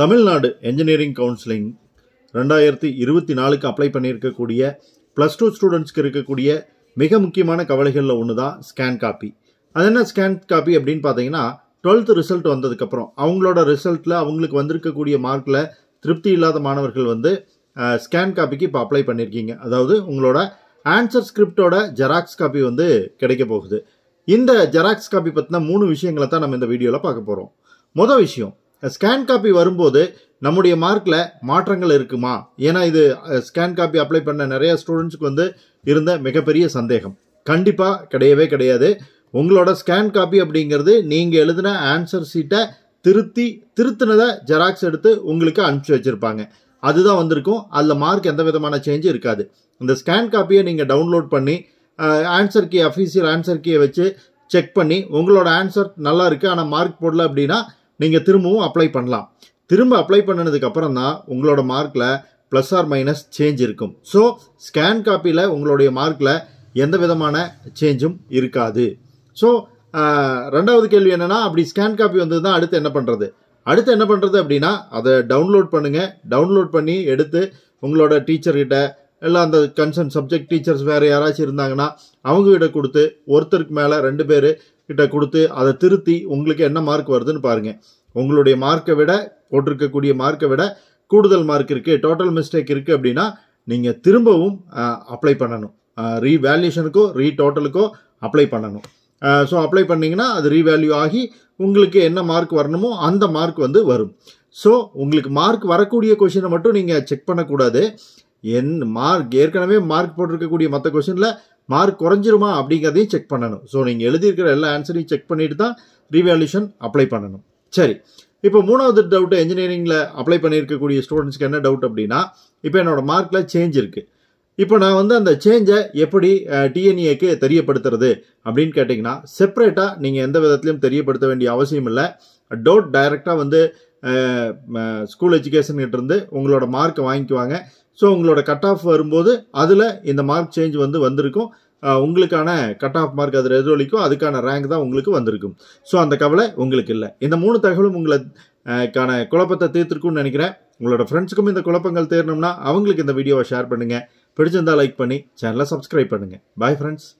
Tamil Nadu engineering counselling ரெண்டாயிரத்தி இருபத்தி நாலுக்கு அப்ளை பண்ணியிருக்கக்கூடிய ப்ளஸ் டூ ஸ்டூடெண்ட்ஸ்க்கு இருக்கக்கூடிய மிக முக்கியமான கவலைகளில் ஒன்று தான் ஸ்கேன் காப்பி அது என்ன ஸ்கேன் காப்பி அப்படின்னு பார்த்தீங்கன்னா டுவெல்த் ரிசல்ட் வந்ததுக்கப்புறம் அவங்களோட ரிசல்ட்டில் அவங்களுக்கு வந்திருக்கக்கூடிய மார்க்கில் திருப்தி இல்லாத மாணவர்கள் வந்து ஸ்கேன் காப்பிக்கு இப்போ அப்ளை பண்ணியிருக்கீங்க அதாவது உங்களோட ஆன்சர் ஸ்கிரிப்டோட ஜெராக்ஸ் காப்பி வந்து கிடைக்க போகுது இந்த ஜெராக்ஸ் காப்பி பற்றின மூணு விஷயங்களை தான் நம்ம இந்த வீடியோவில் பார்க்க போகிறோம் மொதல் விஷயம் ஸ்கேன் காப்பி வரும்போது நம்முடைய மார்க்கில் மாற்றங்கள் இருக்குமா ஏன்னா இது ஸ்கேன் காப்பி அப்ளை பண்ண நிறைய ஸ்டூடெண்ட்ஸுக்கு வந்து இருந்த மிகப்பெரிய சந்தேகம் கண்டிப்பாக கிடையவே கிடையாது உங்களோட ஸ்கேன் காப்பி அப்படிங்கிறது நீங்கள் எழுதின ஆன்சர் சீட்டை திருத்தி திருத்தினதை ஜெராக்ஸ் எடுத்து உங்களுக்கு அனுப்பிச்சி வச்சுருப்பாங்க அதுதான் வந்திருக்கும் அதில் மார்க் எந்த விதமான சேஞ்சும் இருக்காது இந்த ஸ்கேன் காப்பியை நீங்கள் டவுன்லோட் பண்ணி ஆன்சர் கீ அஃபீஷியல் ஆன்சர் கீயை வச்சு செக் பண்ணி உங்களோட ஆன்சர் நல்லா இருக்குது ஆனால் மார்க் போடல அப்படின்னா நீங்கள் திரும்பவும் அப்ளை பண்ணலாம் திரும்ப அப்ளை பண்ணினதுக்கப்புறம் தான் உங்களோட மார்க்கில் ப்ளஸ் ஆர் மைனஸ் சேஞ்ச் இருக்கும் ஸோ ஸ்கேன் காப்பியில் உங்களுடைய மார்க்கில் எந்த விதமான சேஞ்சும் இருக்காது ஸோ ரெண்டாவது கேள்வி என்னென்னா அப்படி ஸ்கேன் காப்பி வந்தது தான் அடுத்து என்ன பண்ணுறது அடுத்து என்ன பண்ணுறது அப்படின்னா அதை டவுன்லோட் பண்ணுங்கள் டவுன்லோட் பண்ணி எடுத்து உங்களோட டீச்சர்கிட்ட இல்லை அந்த கன்சர்ன் சப்ஜெக்ட் டீச்சர்ஸ் வேறு யாராச்சும் இருந்தாங்கன்னா அவங்ககிட்ட கொடுத்து ஒருத்தருக்கு மேலே ரெண்டு பேர் கிட்ட கொடுத்து அதை திருத்தி உங்களுக்கு என்ன மார்க் வருதுன்னு பாருங்கள் உங்களுடைய மார்க்கை விட போட்டிருக்கக்கூடிய மார்க்கை விட கூடுதல் மார்க் இருக்குது டோட்டல் மிஸ்டேக் இருக்குது அப்படின்னா நீங்கள் திரும்பவும் அப்ளை பண்ணணும் ரீவேல்யூஷனுக்கோ ரீடோட்டலுக்கோ அப்ளை பண்ணணும் ஸோ அப்ளை பண்ணிங்கன்னா அது ரீவேல்யூ ஆகி உங்களுக்கு என்ன மார்க் வரணுமோ அந்த மார்க் வந்து வரும் ஸோ உங்களுக்கு மார்க் வரக்கூடிய கொஷினை மட்டும் நீங்கள் செக் பண்ணக்கூடாது என் மார்க் ஏற்கனவே மார்க் போட்டிருக்கக்கூடிய மற்ற கொஷினில் மார்க் குறைஞ்சிருமா அப்படிங்கிறதையும் செக் பண்ணணும் ஸோ நீங்கள் எழுதியிருக்கிற எல்லா ஆன்சரையும் செக் பண்ணிட்டு தான் ரீவேல்யூஷன் அப்ளை பண்ணணும் சரி இப்போ மூணாவது டவுட்டு என்ஜினியரிங்கில் அப்ளை பண்ணியிருக்கக்கூடிய ஸ்டூடெண்ட்ஸ்க்கு என்ன டவுட் அப்படின்னா இப்போ என்னோடய மார்க்கில் சேஞ்ச் இருக்குது இப்போ நான் வந்து அந்த சேஞ்சை எப்படி டிஎன்ஏக்கு e தெரியப்படுத்துறது அப்படின்னு கேட்டிங்கன்னா செப்பரேட்டாக நீங்கள் எந்த விதத்துலையும் தெரியப்படுத்த வேண்டிய அவசியம் இல்லை டவுட் டைரெக்டாக வந்து ஸ்கூல் எஜுகேஷன்கிட்ட இருந்து உங்களோட மார்க்கை வாங்கிக்குவாங்க ஸோ உங்களோட கட் ஆஃப் வரும்போது அதில் இந்த மார்க் சேஞ்ச் வந்து வந்திருக்கும் உங்களுக்கான கட் ஆஃப் மார்க் அது எதிரொலிக்கும் அதுக்கான ரேங்க் தான் உங்களுக்கு வந்திருக்கும் ஸோ அந்த கவலை உங்களுக்கு இல்லை இந்த மூணு தகவலும் உங்களுக்கான குழப்பத்தை தீர்த்துருக்கும்னு நினைக்கிறேன் உங்களோட ஃப்ரெண்ட்ஸுக்கும் இந்த குழப்பங்கள் தேரணும்னா அவங்களுக்கு இந்த வீடியோவை ஷேர் பண்ணுங்கள் பிடிச்சிருந்தால் லைக் பண்ணி சேனலை சப்ஸ்கிரைப் பண்ணுங்கள் பாய் ஃப்ரெண்ட்ஸ்